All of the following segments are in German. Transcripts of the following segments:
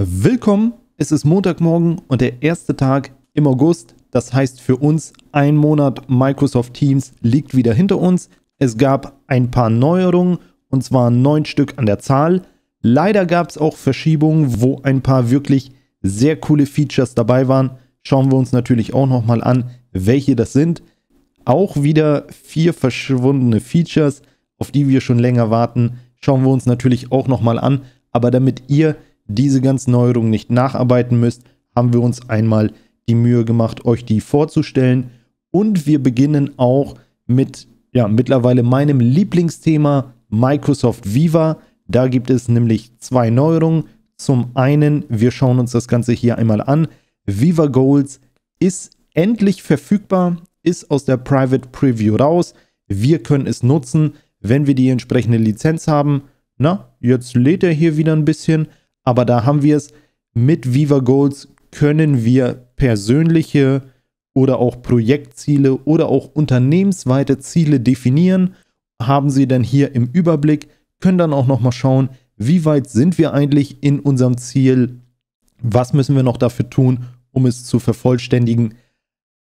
Willkommen, es ist Montagmorgen und der erste Tag im August. Das heißt für uns, ein Monat Microsoft Teams liegt wieder hinter uns. Es gab ein paar Neuerungen und zwar neun Stück an der Zahl. Leider gab es auch Verschiebungen, wo ein paar wirklich sehr coole Features dabei waren. Schauen wir uns natürlich auch nochmal an, welche das sind. Auch wieder vier verschwundene Features, auf die wir schon länger warten. Schauen wir uns natürlich auch nochmal an. Aber damit ihr diese ganzen Neuerungen nicht nacharbeiten müsst, haben wir uns einmal die Mühe gemacht, euch die vorzustellen. Und wir beginnen auch mit ja, mittlerweile meinem Lieblingsthema Microsoft Viva. Da gibt es nämlich zwei Neuerungen. Zum einen, wir schauen uns das Ganze hier einmal an. Viva Goals ist endlich verfügbar, ist aus der Private Preview raus. Wir können es nutzen, wenn wir die entsprechende Lizenz haben. Na, jetzt lädt er hier wieder ein bisschen, aber da haben wir es, mit Viva Goals können wir persönliche oder auch Projektziele oder auch unternehmensweite Ziele definieren, haben sie dann hier im Überblick, können dann auch nochmal schauen, wie weit sind wir eigentlich in unserem Ziel, was müssen wir noch dafür tun, um es zu vervollständigen.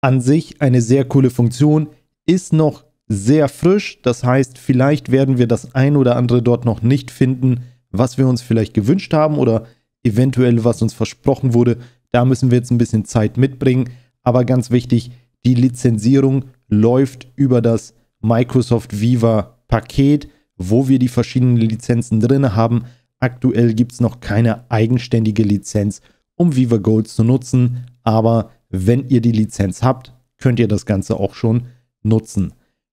An sich eine sehr coole Funktion, ist noch sehr frisch, das heißt, vielleicht werden wir das ein oder andere dort noch nicht finden, was wir uns vielleicht gewünscht haben oder eventuell was uns versprochen wurde. Da müssen wir jetzt ein bisschen Zeit mitbringen. Aber ganz wichtig, die Lizenzierung läuft über das Microsoft Viva Paket, wo wir die verschiedenen Lizenzen drin haben. Aktuell gibt es noch keine eigenständige Lizenz, um Viva Gold zu nutzen. Aber wenn ihr die Lizenz habt, könnt ihr das Ganze auch schon nutzen.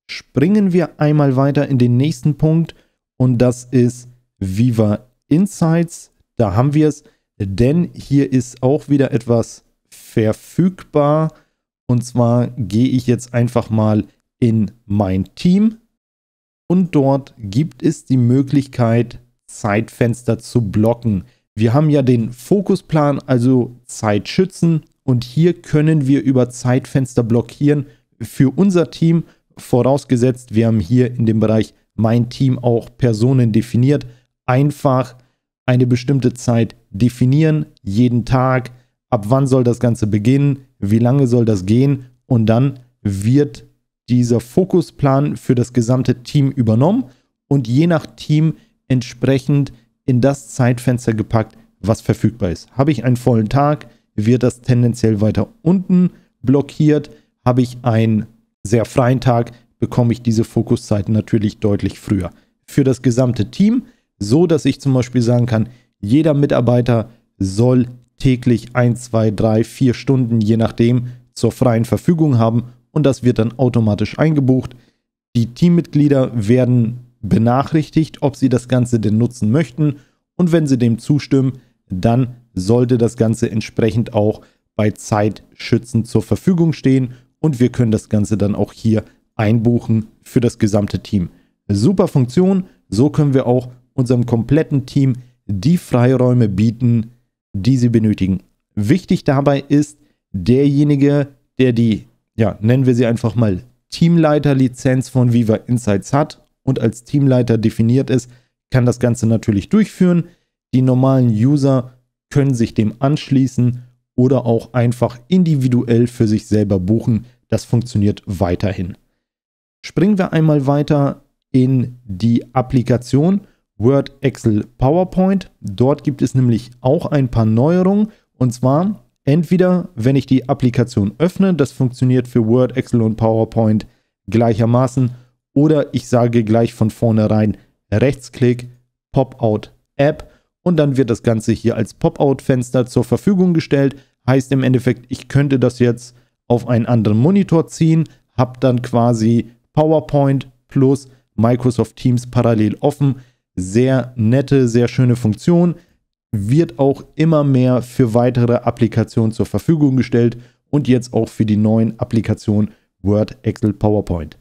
Springen wir einmal weiter in den nächsten Punkt und das ist Viva Insights. Da haben wir es, denn hier ist auch wieder etwas verfügbar. Und zwar gehe ich jetzt einfach mal in mein Team und dort gibt es die Möglichkeit, Zeitfenster zu blocken. Wir haben ja den Fokusplan, also Zeit schützen und hier können wir über Zeitfenster blockieren für unser Team, vorausgesetzt wir haben hier in dem Bereich mein Team auch Personen definiert, einfach eine bestimmte Zeit definieren, jeden Tag, ab wann soll das Ganze beginnen, wie lange soll das gehen und dann wird dieser Fokusplan für das gesamte Team übernommen und je nach Team entsprechend in das Zeitfenster gepackt, was verfügbar ist. Habe ich einen vollen Tag, wird das tendenziell weiter unten blockiert. Habe ich einen sehr freien Tag, bekomme ich diese Fokuszeiten natürlich deutlich früher. Für das gesamte Team so dass ich zum Beispiel sagen kann, jeder Mitarbeiter soll täglich 1, 2, 3, 4 Stunden, je nachdem, zur freien Verfügung haben und das wird dann automatisch eingebucht. Die Teammitglieder werden benachrichtigt, ob sie das Ganze denn nutzen möchten und wenn sie dem zustimmen, dann sollte das Ganze entsprechend auch bei Zeitschützen zur Verfügung stehen und wir können das Ganze dann auch hier einbuchen für das gesamte Team. Super Funktion, so können wir auch unserem kompletten Team die Freiräume bieten, die sie benötigen. Wichtig dabei ist, derjenige, der die, ja, nennen wir sie einfach mal Teamleiter-Lizenz von Viva Insights hat und als Teamleiter definiert ist, kann das Ganze natürlich durchführen. Die normalen User können sich dem anschließen oder auch einfach individuell für sich selber buchen. Das funktioniert weiterhin. Springen wir einmal weiter in die Applikation Word, Excel, PowerPoint. Dort gibt es nämlich auch ein paar Neuerungen und zwar entweder, wenn ich die Applikation öffne, das funktioniert für Word, Excel und PowerPoint gleichermaßen, oder ich sage gleich von vornherein Rechtsklick, Pop-out App und dann wird das Ganze hier als Pop-out-Fenster zur Verfügung gestellt. Heißt im Endeffekt, ich könnte das jetzt auf einen anderen Monitor ziehen, habe dann quasi PowerPoint plus Microsoft Teams parallel offen sehr nette, sehr schöne Funktion. Wird auch immer mehr für weitere Applikationen zur Verfügung gestellt und jetzt auch für die neuen Applikationen Word, Excel, PowerPoint.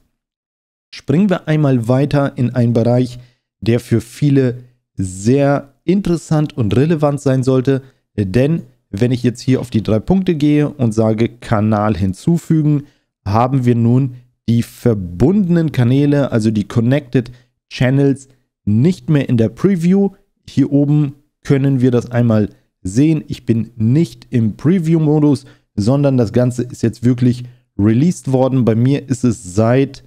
Springen wir einmal weiter in einen Bereich, der für viele sehr interessant und relevant sein sollte, denn wenn ich jetzt hier auf die drei Punkte gehe und sage Kanal hinzufügen, haben wir nun die verbundenen Kanäle, also die Connected Channels, nicht mehr in der Preview. Hier oben können wir das einmal sehen. Ich bin nicht im Preview-Modus, sondern das Ganze ist jetzt wirklich released worden. Bei mir ist es seit,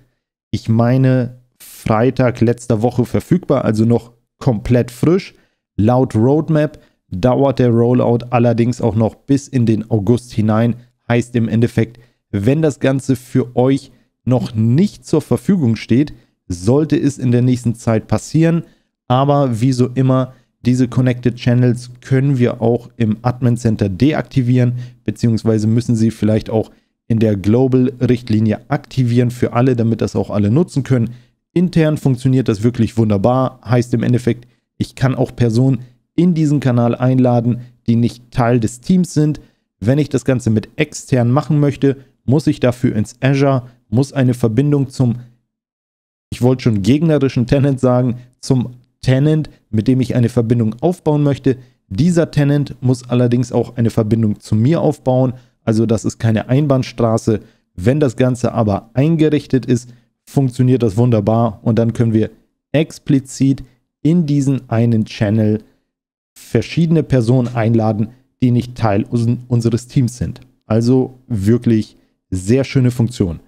ich meine, Freitag letzter Woche verfügbar, also noch komplett frisch. Laut Roadmap dauert der Rollout allerdings auch noch bis in den August hinein. Heißt im Endeffekt, wenn das Ganze für euch noch nicht zur Verfügung steht, sollte es in der nächsten Zeit passieren. Aber wie so immer, diese Connected Channels können wir auch im Admin Center deaktivieren, beziehungsweise müssen sie vielleicht auch in der Global-Richtlinie aktivieren für alle, damit das auch alle nutzen können. Intern funktioniert das wirklich wunderbar. Heißt im Endeffekt, ich kann auch Personen in diesen Kanal einladen, die nicht Teil des Teams sind. Wenn ich das Ganze mit extern machen möchte, muss ich dafür ins Azure, muss eine Verbindung zum ich wollte schon gegnerischen Tenant sagen, zum Tenant, mit dem ich eine Verbindung aufbauen möchte. Dieser Tenant muss allerdings auch eine Verbindung zu mir aufbauen, also das ist keine Einbahnstraße. Wenn das Ganze aber eingerichtet ist, funktioniert das wunderbar und dann können wir explizit in diesen einen Channel verschiedene Personen einladen, die nicht Teil unseres Teams sind. Also wirklich sehr schöne Funktion.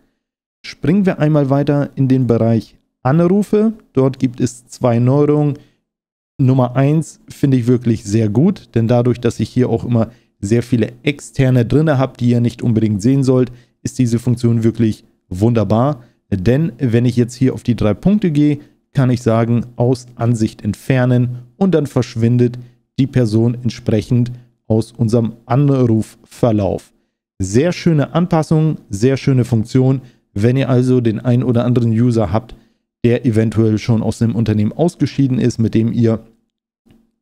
Springen wir einmal weiter in den Bereich Anrufe. Dort gibt es zwei Neuerungen. Nummer eins finde ich wirklich sehr gut, denn dadurch, dass ich hier auch immer sehr viele externe drin habe, die ihr nicht unbedingt sehen sollt, ist diese Funktion wirklich wunderbar. Denn wenn ich jetzt hier auf die drei Punkte gehe, kann ich sagen, aus Ansicht entfernen und dann verschwindet die Person entsprechend aus unserem Anrufverlauf. Sehr schöne Anpassung, sehr schöne Funktion. Wenn ihr also den einen oder anderen User habt, der eventuell schon aus einem Unternehmen ausgeschieden ist, mit dem ihr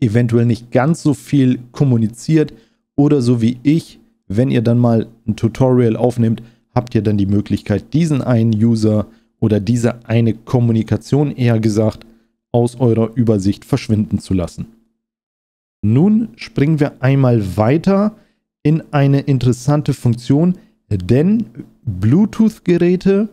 eventuell nicht ganz so viel kommuniziert oder so wie ich, wenn ihr dann mal ein Tutorial aufnimmt, habt ihr dann die Möglichkeit, diesen einen User oder diese eine Kommunikation eher gesagt aus eurer Übersicht verschwinden zu lassen. Nun springen wir einmal weiter in eine interessante Funktion, denn Bluetooth-Geräte,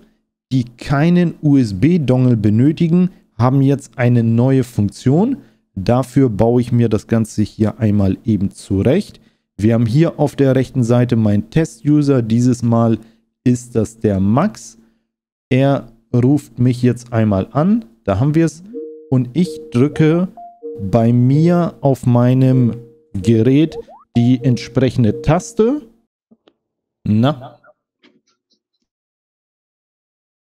die keinen USB-Dongle benötigen, haben jetzt eine neue Funktion. Dafür baue ich mir das Ganze hier einmal eben zurecht. Wir haben hier auf der rechten Seite meinen Test-User. Dieses Mal ist das der Max. Er ruft mich jetzt einmal an. Da haben wir es. Und ich drücke bei mir auf meinem Gerät die entsprechende Taste. Na,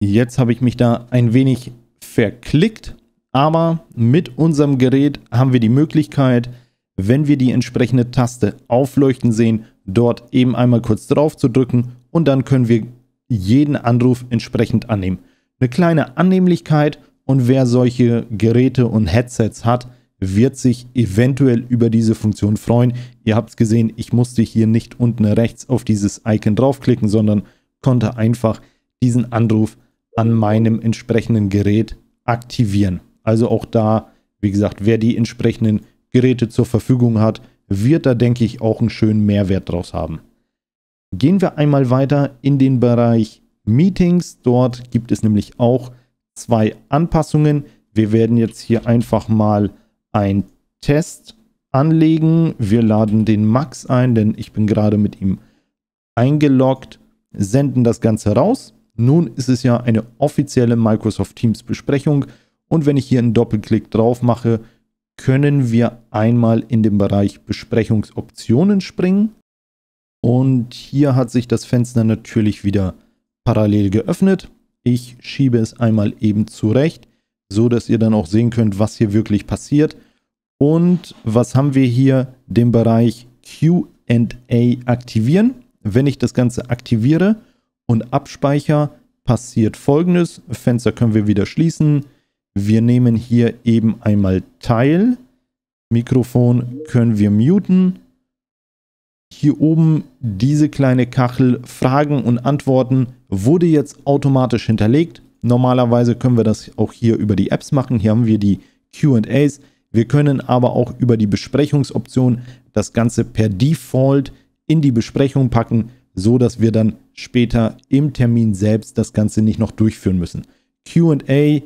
Jetzt habe ich mich da ein wenig verklickt, aber mit unserem Gerät haben wir die Möglichkeit, wenn wir die entsprechende Taste aufleuchten sehen, dort eben einmal kurz drauf zu drücken und dann können wir jeden Anruf entsprechend annehmen. Eine kleine Annehmlichkeit und wer solche Geräte und Headsets hat, wird sich eventuell über diese Funktion freuen. Ihr habt es gesehen, ich musste hier nicht unten rechts auf dieses Icon draufklicken, sondern konnte einfach diesen Anruf an meinem entsprechenden Gerät aktivieren. Also auch da, wie gesagt, wer die entsprechenden Geräte zur Verfügung hat, wird da, denke ich, auch einen schönen Mehrwert draus haben. Gehen wir einmal weiter in den Bereich Meetings. Dort gibt es nämlich auch zwei Anpassungen. Wir werden jetzt hier einfach mal einen Test anlegen. Wir laden den Max ein, denn ich bin gerade mit ihm eingeloggt, senden das Ganze raus nun ist es ja eine offizielle Microsoft Teams Besprechung und wenn ich hier einen Doppelklick drauf mache, können wir einmal in den Bereich Besprechungsoptionen springen. Und hier hat sich das Fenster natürlich wieder parallel geöffnet. Ich schiebe es einmal eben zurecht, so dass ihr dann auch sehen könnt, was hier wirklich passiert. Und was haben wir hier? Den Bereich QA aktivieren. Wenn ich das Ganze aktiviere, und Abspeicher passiert folgendes. Fenster können wir wieder schließen. Wir nehmen hier eben einmal teil. Mikrofon können wir muten. Hier oben diese kleine Kachel Fragen und Antworten wurde jetzt automatisch hinterlegt. Normalerweise können wir das auch hier über die Apps machen. Hier haben wir die QAs. Wir können aber auch über die Besprechungsoption das Ganze per Default in die Besprechung packen so dass wir dann später im Termin selbst das Ganze nicht noch durchführen müssen. QA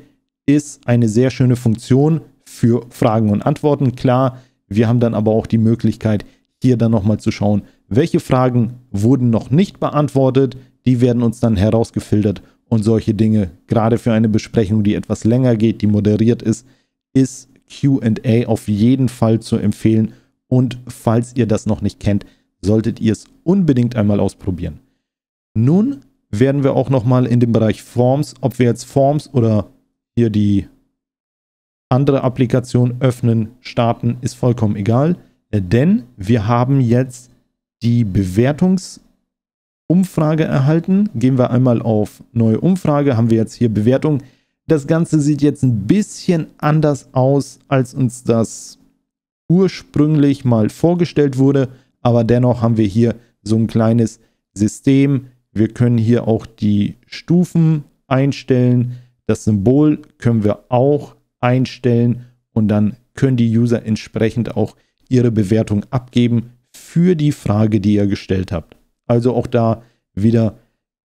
ist eine sehr schöne Funktion für Fragen und Antworten. Klar, wir haben dann aber auch die Möglichkeit, hier dann nochmal zu schauen, welche Fragen wurden noch nicht beantwortet. Die werden uns dann herausgefiltert und solche Dinge. Gerade für eine Besprechung, die etwas länger geht, die moderiert ist, ist QA auf jeden Fall zu empfehlen. Und falls ihr das noch nicht kennt, solltet ihr es unbedingt einmal ausprobieren. Nun werden wir auch nochmal in dem Bereich Forms, ob wir jetzt Forms oder hier die andere Applikation öffnen, starten, ist vollkommen egal. Äh, denn wir haben jetzt die Bewertungsumfrage erhalten. Gehen wir einmal auf neue Umfrage, haben wir jetzt hier Bewertung. Das Ganze sieht jetzt ein bisschen anders aus, als uns das ursprünglich mal vorgestellt wurde aber dennoch haben wir hier so ein kleines System. Wir können hier auch die Stufen einstellen. Das Symbol können wir auch einstellen und dann können die User entsprechend auch ihre Bewertung abgeben für die Frage, die ihr gestellt habt. Also auch da wieder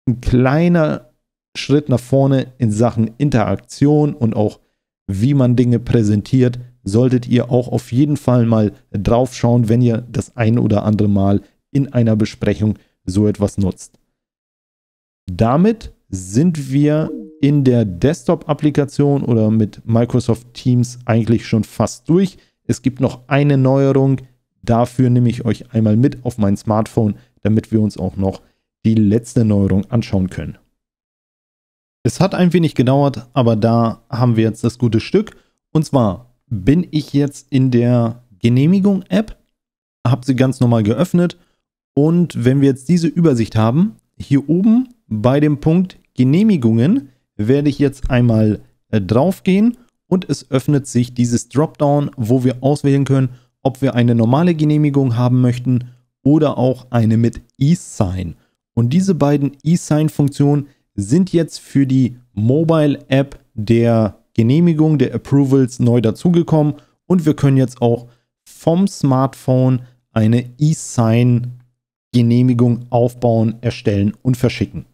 ein kleiner Schritt nach vorne in Sachen Interaktion und auch wie man Dinge präsentiert, solltet ihr auch auf jeden Fall mal drauf schauen, wenn ihr das ein oder andere Mal in einer Besprechung so etwas nutzt. Damit sind wir in der Desktop-Applikation oder mit Microsoft Teams eigentlich schon fast durch. Es gibt noch eine Neuerung. Dafür nehme ich euch einmal mit auf mein Smartphone, damit wir uns auch noch die letzte Neuerung anschauen können. Es hat ein wenig gedauert, aber da haben wir jetzt das gute Stück. Und zwar bin ich jetzt in der Genehmigung-App, habe sie ganz normal geöffnet und wenn wir jetzt diese Übersicht haben, hier oben bei dem Punkt Genehmigungen werde ich jetzt einmal äh, drauf gehen und es öffnet sich dieses Dropdown, wo wir auswählen können, ob wir eine normale Genehmigung haben möchten oder auch eine mit eSign. Und diese beiden eSign-Funktionen sind jetzt für die Mobile-App der Genehmigung der Approvals neu dazugekommen und wir können jetzt auch vom Smartphone eine E-Sign Genehmigung aufbauen, erstellen und verschicken.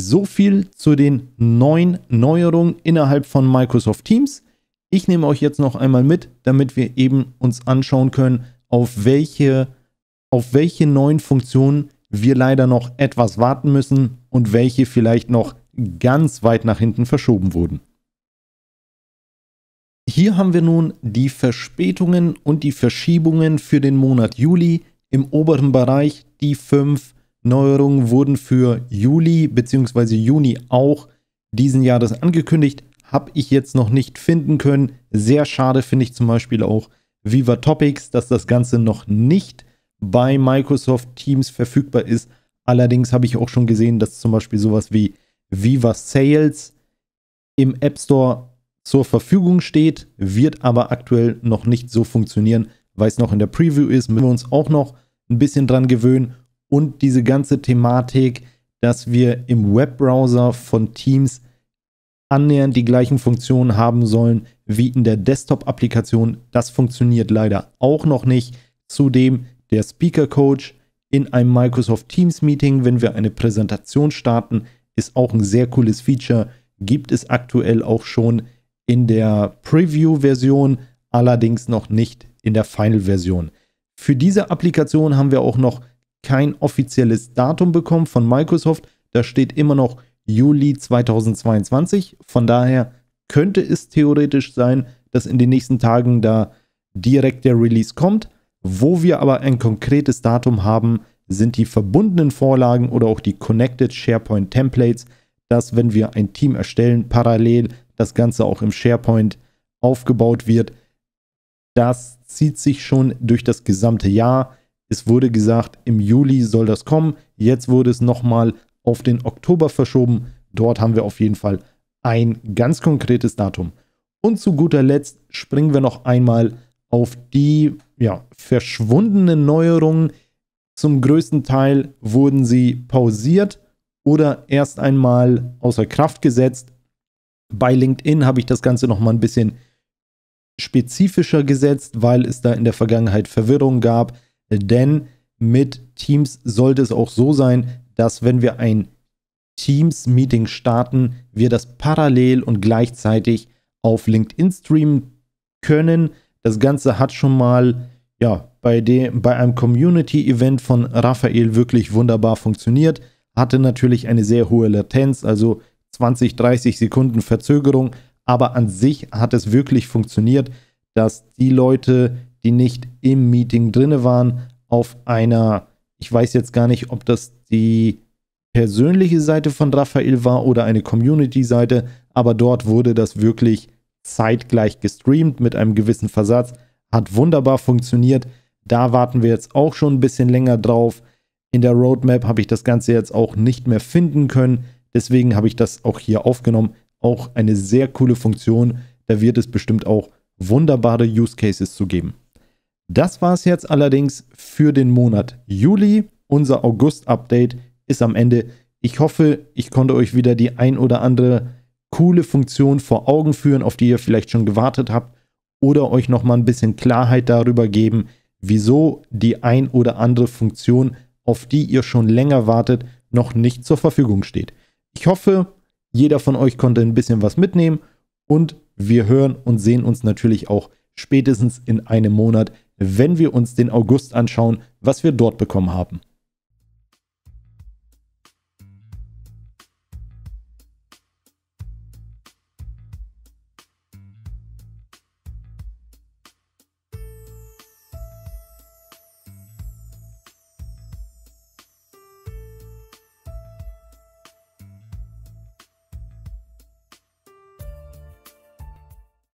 So viel zu den neuen Neuerungen innerhalb von Microsoft Teams. Ich nehme euch jetzt noch einmal mit, damit wir eben uns anschauen können, auf welche, auf welche neuen Funktionen wir leider noch etwas warten müssen und welche vielleicht noch ganz weit nach hinten verschoben wurden. Hier haben wir nun die Verspätungen und die Verschiebungen für den Monat Juli. Im oberen Bereich die fünf Neuerungen wurden für Juli bzw. Juni auch diesen Jahres angekündigt. Habe ich jetzt noch nicht finden können. Sehr schade finde ich zum Beispiel auch Viva Topics, dass das Ganze noch nicht bei Microsoft Teams verfügbar ist. Allerdings habe ich auch schon gesehen, dass zum Beispiel sowas wie Viva Sales im App Store zur Verfügung steht, wird aber aktuell noch nicht so funktionieren, weil es noch in der Preview ist, müssen wir uns auch noch ein bisschen dran gewöhnen und diese ganze Thematik, dass wir im Webbrowser von Teams annähernd die gleichen Funktionen haben sollen wie in der Desktop-Applikation. Das funktioniert leider auch noch nicht. Zudem der Speaker Coach in einem Microsoft Teams Meeting, wenn wir eine Präsentation starten, ist auch ein sehr cooles Feature. Gibt es aktuell auch schon in der Preview-Version, allerdings noch nicht in der Final-Version. Für diese Applikation haben wir auch noch kein offizielles Datum bekommen von Microsoft. Da steht immer noch Juli 2022. Von daher könnte es theoretisch sein, dass in den nächsten Tagen da direkt der Release kommt. Wo wir aber ein konkretes Datum haben, sind die verbundenen Vorlagen oder auch die Connected SharePoint Templates, dass wenn wir ein Team erstellen, parallel das Ganze auch im SharePoint aufgebaut wird. Das zieht sich schon durch das gesamte Jahr. Es wurde gesagt, im Juli soll das kommen. Jetzt wurde es nochmal auf den Oktober verschoben. Dort haben wir auf jeden Fall ein ganz konkretes Datum. Und zu guter Letzt springen wir noch einmal auf die ja, verschwundenen Neuerungen. Zum größten Teil wurden sie pausiert oder erst einmal außer Kraft gesetzt. Bei LinkedIn habe ich das Ganze nochmal ein bisschen spezifischer gesetzt, weil es da in der Vergangenheit Verwirrung gab. Denn mit Teams sollte es auch so sein, dass wenn wir ein Teams-Meeting starten, wir das parallel und gleichzeitig auf LinkedIn streamen können. Das Ganze hat schon mal ja, bei, dem, bei einem Community-Event von Raphael wirklich wunderbar funktioniert. Hatte natürlich eine sehr hohe Latenz, also 20, 30 Sekunden Verzögerung. Aber an sich hat es wirklich funktioniert, dass die Leute, die nicht im Meeting drin waren, auf einer, ich weiß jetzt gar nicht, ob das die persönliche Seite von Raphael war oder eine Community-Seite, aber dort wurde das wirklich zeitgleich gestreamt mit einem gewissen Versatz. Hat wunderbar funktioniert. Da warten wir jetzt auch schon ein bisschen länger drauf. In der Roadmap habe ich das Ganze jetzt auch nicht mehr finden können. Deswegen habe ich das auch hier aufgenommen. Auch eine sehr coole Funktion. Da wird es bestimmt auch wunderbare Use Cases zu geben. Das war es jetzt allerdings für den Monat Juli. Unser August-Update ist am Ende. Ich hoffe, ich konnte euch wieder die ein oder andere coole Funktion vor Augen führen, auf die ihr vielleicht schon gewartet habt oder euch nochmal ein bisschen Klarheit darüber geben, wieso die ein oder andere Funktion, auf die ihr schon länger wartet, noch nicht zur Verfügung steht. Ich hoffe, jeder von euch konnte ein bisschen was mitnehmen und wir hören und sehen uns natürlich auch spätestens in einem Monat, wenn wir uns den August anschauen, was wir dort bekommen haben.